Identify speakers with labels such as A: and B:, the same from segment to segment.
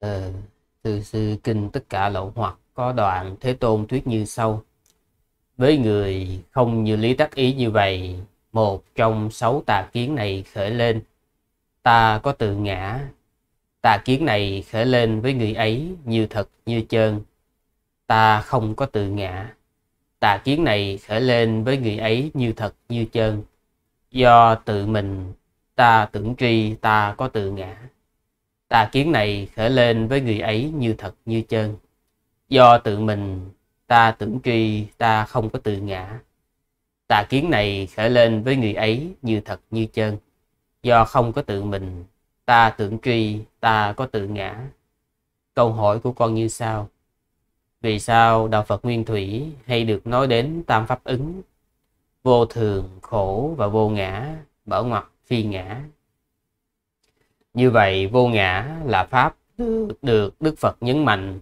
A: ờ, từ sư kinh tất cả lậu hoặc có đoạn thế tôn thuyết như sau với người không như lý tác ý như vậy một trong sáu tà kiến này khởi lên ta có tự ngã tà kiến này khởi lên với người ấy như thật như chơn ta không có tự ngã tà kiến này khởi lên với người ấy như thật như chơn do tự mình ta tưởng tri ta có tự ngã tà kiến này khởi lên với người ấy như thật như chân, do tự mình ta tưởng truy ta không có tự ngã tà kiến này khởi lên với người ấy như thật như chân, do không có tự mình ta tưởng truy ta có tự ngã câu hỏi của con như sau vì sao đạo phật nguyên thủy hay được nói đến tam pháp ứng vô thường khổ và vô ngã mở ngoặt phi ngã như vậy vô ngã là pháp được Đức Phật nhấn mạnh.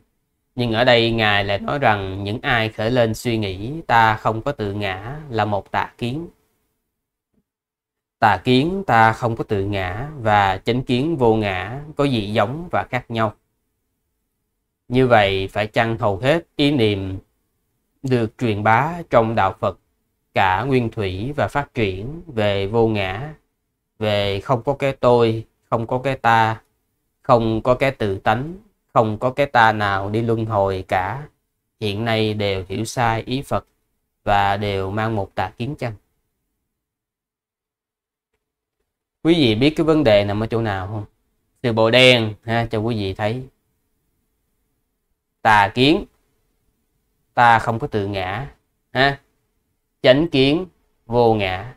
A: Nhưng ở đây Ngài lại nói rằng những ai khởi lên suy nghĩ ta không có tự ngã là một tà kiến. Tà kiến ta không có tự ngã và chánh kiến vô ngã có gì giống và khác nhau. Như vậy phải chăng hầu hết ý niệm được truyền bá trong đạo Phật cả nguyên thủy và phát triển về vô ngã, về không có cái tôi không có cái ta không có cái tự tánh không có cái ta nào đi luân hồi cả hiện nay đều hiểu sai ý phật và đều mang một tà kiến chăng quý vị biết cái vấn đề nằm ở chỗ nào không từ bộ đen ha, cho quý vị thấy tà kiến ta không có tự ngã ha chánh kiến vô ngã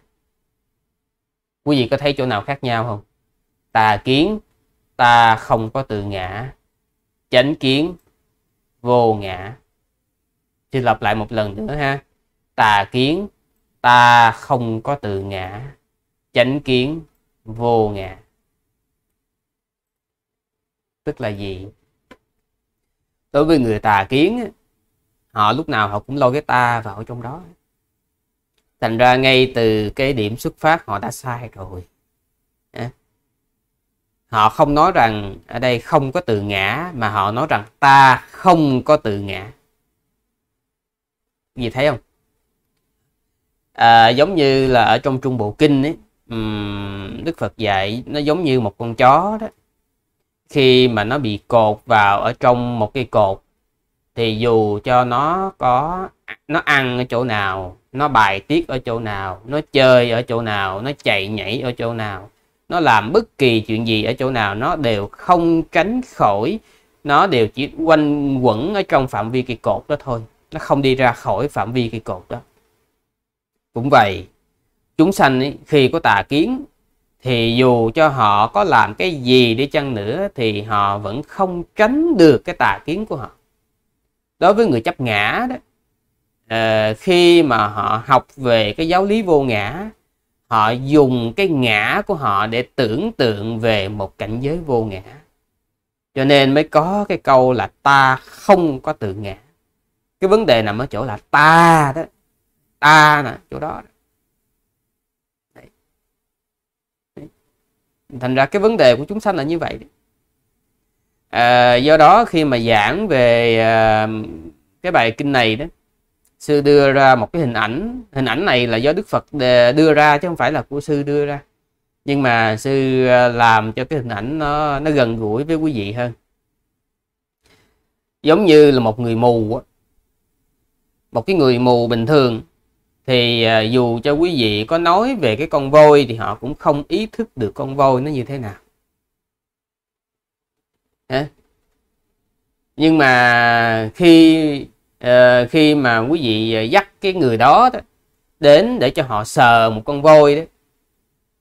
A: quý vị có thấy chỗ nào khác nhau không tà kiến ta không có tự ngã chánh kiến vô ngã xin lặp lại một lần nữa ha tà kiến ta không có tự ngã chánh kiến vô ngã tức là gì đối với người tà kiến họ lúc nào họ cũng lôi cái ta vào trong đó thành ra ngay từ cái điểm xuất phát họ đã sai rồi họ không nói rằng ở đây không có từ ngã mà họ nói rằng ta không có từ ngã gì thấy không à, giống như là ở trong trung bộ kinh ấy đức phật dạy nó giống như một con chó đó khi mà nó bị cột vào ở trong một cây cột thì dù cho nó có nó ăn ở chỗ nào nó bài tiết ở chỗ nào nó chơi ở chỗ nào nó chạy nhảy ở chỗ nào nó làm bất kỳ chuyện gì ở chỗ nào nó đều không tránh khỏi nó đều chỉ quanh quẩn ở trong phạm vi cây cột đó thôi nó không đi ra khỏi phạm vi cây cột đó cũng vậy chúng sanh ấy, khi có tà kiến thì dù cho họ có làm cái gì đi chăng nữa thì họ vẫn không tránh được cái tà kiến của họ đối với người chấp ngã đó ờ, khi mà họ học về cái giáo lý vô ngã họ dùng cái ngã của họ để tưởng tượng về một cảnh giới vô ngã cho nên mới có cái câu là ta không có tự ngã cái vấn đề nằm ở chỗ là ta đó ta nè chỗ đó Đấy. thành ra cái vấn đề của chúng sanh là như vậy À, do đó khi mà giảng về à, cái bài kinh này đó sư đưa ra một cái hình ảnh hình ảnh này là do đức phật đưa ra chứ không phải là của sư đưa ra nhưng mà sư ờ, làm cho cái hình ảnh nó nó gần gũi với quý vị hơn giống như là một người mù một cái người mù bình thường thì ờ, dù cho quý vị có nói về cái con voi thì họ cũng không ý thức được con voi nó như thế nào nhưng mà khi Ờ, khi mà quý vị ờ, dắt cái người đó, đó đến để cho họ sờ một con voi đó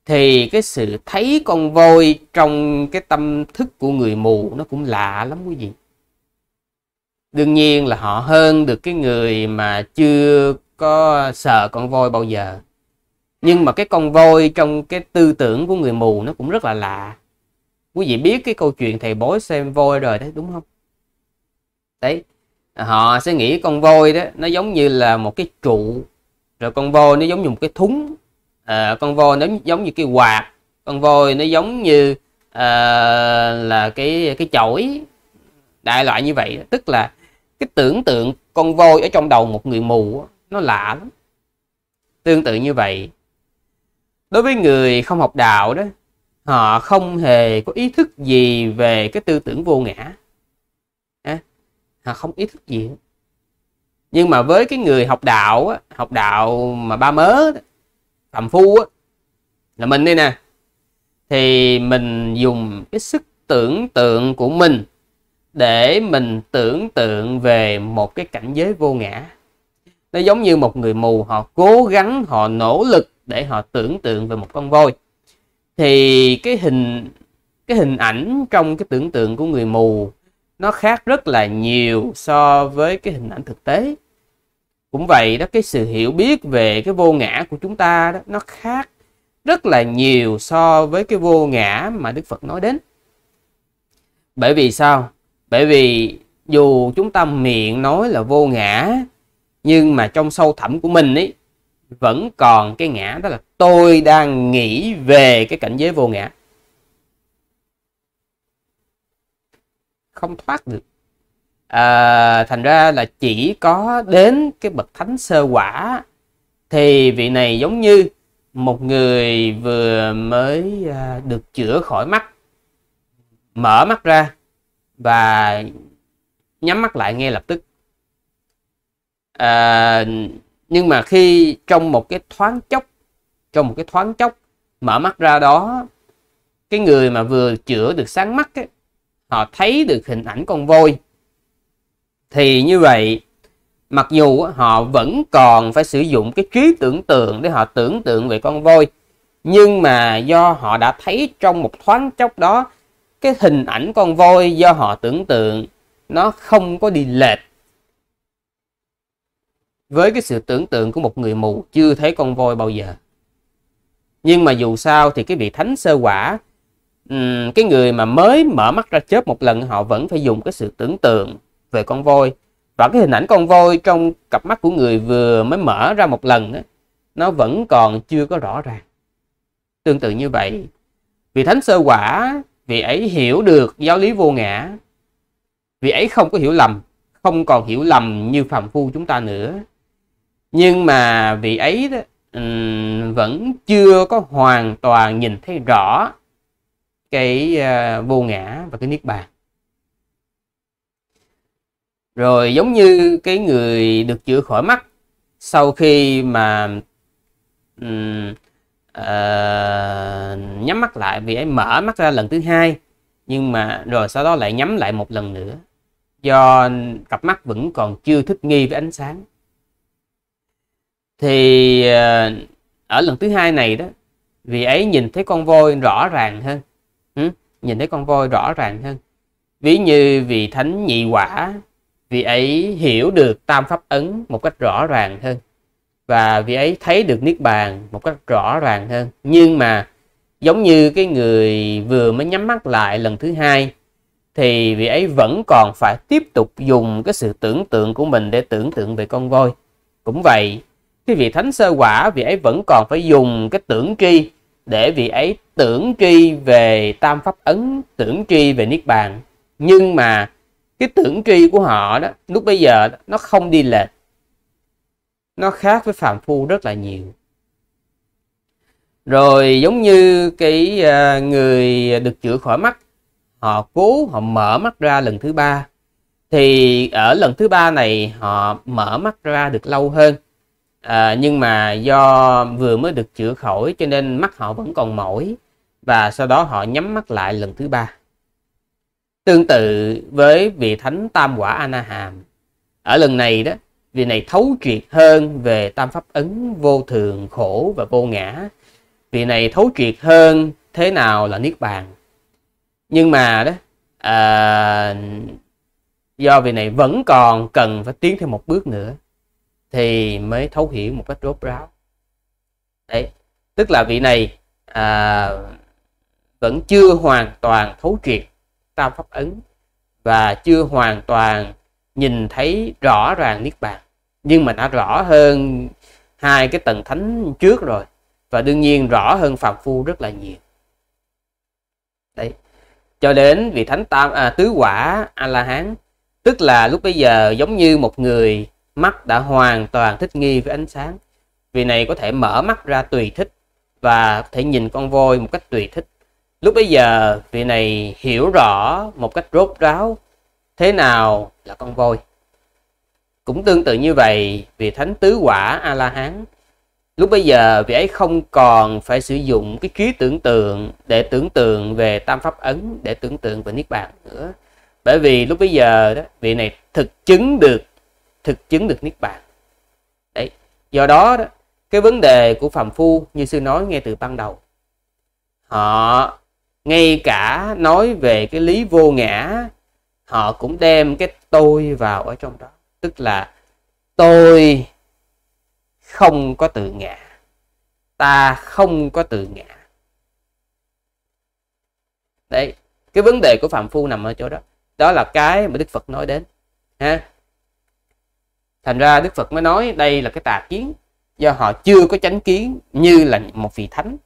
A: thì cái sự thấy con voi trong cái tâm thức của người mù nó cũng lạ lắm quý vị đương nhiên là họ hơn được cái người mà chưa có sờ con voi bao giờ nhưng mà cái con voi trong cái tư tưởng của người mù nó cũng rất là lạ quý vị biết cái câu chuyện thầy bói xem voi rồi đấy đúng không đấy họ sẽ nghĩ con voi đó nó giống như là một cái trụ rồi con voi nó giống như một cái thúng à, con voi nó giống như cái quạt con voi nó giống như à, là cái cái chổi đại loại như vậy tức là cái tưởng tượng con voi ở trong đầu một người mù nó lạ lắm tương tự như vậy đối với người không học đạo đó họ không hề có ý thức gì về cái tư tưởng vô ngã họ không ý thức diện nhưng mà với cái người học đạo học đạo mà ba mớ tầm phu là mình đây nè thì mình dùng cái sức tưởng tượng của mình để mình tưởng tượng về một cái cảnh giới vô ngã nó giống như một người mù họ cố gắng họ nỗ lực để họ tưởng tượng về một con voi thì cái hình cái hình ảnh trong cái tưởng tượng của người mù nó khác rất là nhiều so với cái hình ảnh thực tế cũng vậy đó cái sự hiểu biết về cái vô ngã của chúng ta đó nó khác rất là nhiều so với cái vô ngã mà Đức Phật nói đến bởi vì sao bởi vì dù chúng ta miệng nói là vô ngã nhưng mà trong sâu thẳm của mình ấy vẫn còn cái ngã đó là tôi đang nghĩ về cái cảnh giới vô ngã không thoát được à, thành ra là chỉ có đến cái bậc thánh sơ quả thì vị này giống như một người vừa mới à, được chữa khỏi mắt mở mắt ra và nhắm mắt lại ngay lập tức à, nhưng mà khi trong một cái thoáng chốc trong một cái thoáng chốc mở mắt ra đó cái người mà vừa chữa được sáng mắt ấy, họ thấy được hình ảnh con voi thì như vậy mặc dù họ vẫn còn phải sử dụng cái trí tưởng tượng để họ tưởng tượng về con voi nhưng mà do họ đã thấy trong một thoáng chốc đó cái hình ảnh con voi do họ tưởng tượng nó không có đi lệch với cái sự tưởng tượng của một người mù chưa thấy con voi bao giờ nhưng mà dù sao thì cái vị thánh sơ quả cái người mà mới mở mắt ra chớp một lần họ vẫn phải dùng cái sự tưởng tượng về con voi và cái hình ảnh con voi trong cặp mắt của người vừa mới mở ra một lần đó, nó vẫn còn chưa có rõ ràng tương tự như vậy vì thánh sơ quả vị ấy hiểu được giáo lý vô ngã vị ấy không có hiểu lầm không còn hiểu lầm như phàm phu chúng ta nữa nhưng mà vị ấy đó, um, vẫn chưa có hoàn toàn nhìn thấy rõ cái ờ, vô ngã và cái niết bàn rồi giống như cái người được chữa khỏi mắt sau khi mà um, uh, nhắm mắt lại vì ấy mở mắt ra lần thứ hai nhưng mà rồi sau đó lại nhắm lại một lần nữa do cặp mắt vẫn còn chưa thích nghi với ánh sáng thì uh, ở lần thứ hai này đó vì ấy nhìn thấy con voi rõ ràng hơn nhìn thấy con voi rõ ràng hơn ví như vị thánh nhị quả vị ấy hiểu được tam pháp ấn một cách rõ ràng hơn và vị ấy thấy được niết bàn một cách rõ ràng hơn nhưng mà giống như cái người vừa mới nhắm mắt lại lần thứ hai thì vị ấy vẫn còn phải tiếp tục dùng cái sự tưởng tượng của mình để tưởng tượng về con voi cũng vậy cái vị thánh sơ quả vị ấy vẫn còn phải dùng cái tưởng tri để vị ấy tưởng tri về tam pháp ấn tưởng tri về niết bàn nhưng mà cái tưởng tri của họ đó lúc bây giờ nó không đi lệch nó khác với phàm phu rất là nhiều rồi giống như cái à, người được chữa khỏi mắt họ cố họ mở mắt ra lần thứ ba thì ở lần thứ ba này họ mở mắt ra được lâu hơn à, nhưng mà do vừa mới được chữa khỏi cho nên mắt họ vẫn còn mỏi và sau đó họ nhắm mắt lại lần thứ ba. Tương tự với vị thánh tam quả Anaham, ở lần này đó, vị này thấu triệt hơn về tam pháp ấn vô thường, khổ và vô ngã. Vị này thấu triệt hơn thế nào là niết bàn. Nhưng mà đó, à, do vị này vẫn còn cần phải tiến thêm một bước nữa thì mới thấu hiểu một cách rốt ráo. Đấy, tức là vị này à, vẫn chưa hoàn toàn thấu triệt tam pháp ấn và chưa hoàn toàn nhìn thấy rõ ràng niết bàn nhưng mà đã rõ hơn hai cái tầng thánh trước rồi và đương nhiên rõ hơn phàm phu rất là nhiều đấy cho đến vị thánh tam à, tứ quả a la hán tức là lúc bây giờ giống như một người mắt đã hoàn toàn thích nghi với ánh sáng vì này có thể mở mắt ra tùy thích và có thể nhìn con voi một cách tùy thích Lúc bây giờ, vị này hiểu rõ một cách rốt ráo thế nào là con voi. Cũng tương tự như vậy, vị thánh tứ quả A-la-hán Lúc bây giờ vị ấy không còn phải sử dụng cái trí tưởng tượng để tưởng tượng về tam pháp ấn, để tưởng tượng về niết bàn nữa. Bởi vì lúc bây giờ đó, vị này thực chứng được thực chứng được niết bàn. Đấy, do đó đó cái vấn đề của phàm phu như sư nói ngay từ ban đầu. Họ ngay cả nói về cái lý vô ngã họ cũng đem cái tôi vào ở trong đó tức là tôi không có tự ngã ta không có tự ngã đấy cái vấn đề của phạm phu nằm ở chỗ đó đó là cái mà đức phật nói đến ha thành ra đức phật mới nói đây là cái tà kiến do họ chưa có chánh kiến như là một vị thánh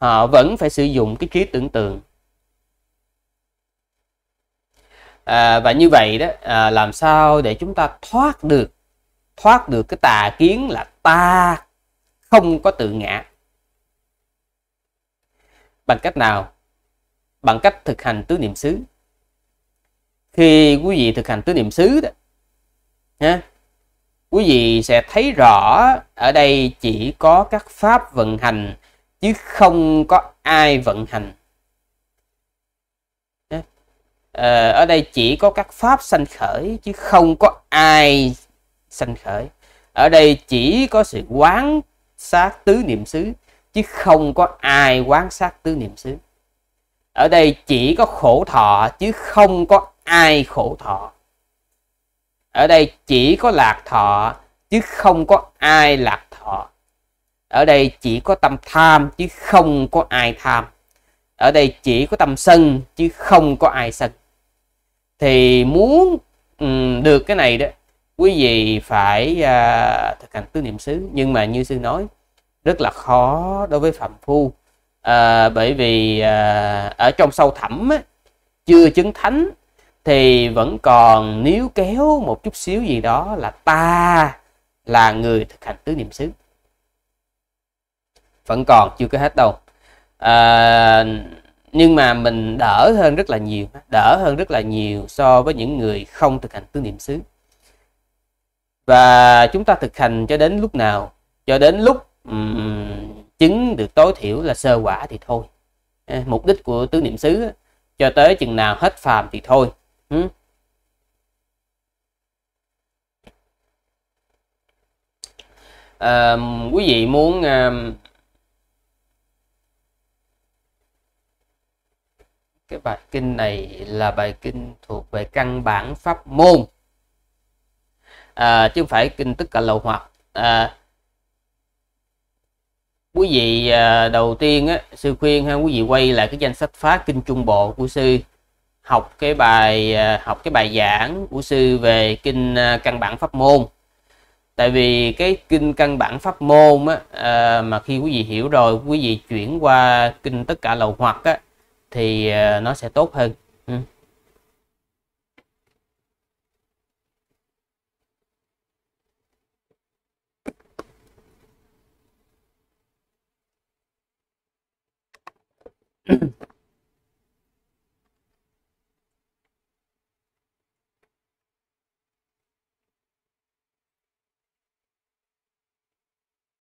A: họ vẫn phải sử dụng cái trí tưởng tượng à, và như vậy đó à, làm sao để chúng ta thoát được thoát được cái tà kiến là ta không có tự ngã bằng cách nào bằng cách thực hành tứ niệm xứ khi quý vị thực hành tứ niệm xứ đó ha, quý vị sẽ thấy rõ ở đây chỉ có các pháp vận hành chứ không có ai vận hành Ờ, ở đây chỉ có các pháp sanh khởi chứ không có ai sanh khởi ở đây chỉ có sự quán sát tứ niệm xứ chứ không có ai quán sát tứ niệm xứ ở đây chỉ có khổ thọ chứ không có ai khổ thọ ở đây chỉ có lạc thọ chứ không có ai lạc thọ ở đây chỉ có tâm tham chứ không có ai tham ở đây chỉ có tâm sân chứ không có ai sân thì muốn được cái này đó quý vị phải à, thực hành tứ niệm xứ nhưng mà như sư nói rất là khó đối với phạm phu uh, bởi vì uh, ở trong sâu thẳm á, chưa chứng thánh thì vẫn còn níu kéo một chút xíu gì đó là ta là người thực hành tứ niệm xứ vẫn còn chưa có hết đâu à, nhưng mà mình đỡ hơn rất là nhiều đỡ hơn rất là nhiều so với những người không thực hành tứ niệm xứ và chúng ta thực hành cho đến lúc nào cho đến lúc um, chứng được tối thiểu là sơ quả thì thôi mục đích của tứ niệm xứ cho tới chừng nào hết phàm thì thôi à, quý vị muốn à, cái bài kinh này là bài kinh thuộc về căn bản pháp môn à, chứ không phải kinh tất cả lậu hoặc à, quý vị à, đầu tiên á, sư khuyên ha quý vị quay lại cái danh sách phát kinh trung bộ của sư học cái bài à, học cái bài giảng của sư về kinh à, căn bản pháp môn tại vì cái kinh căn bản pháp môn á, à, mà khi quý vị hiểu rồi quý vị chuyển qua kinh tất cả lầu hoặc á, thì ờ, nó sẽ tốt hơn ừ.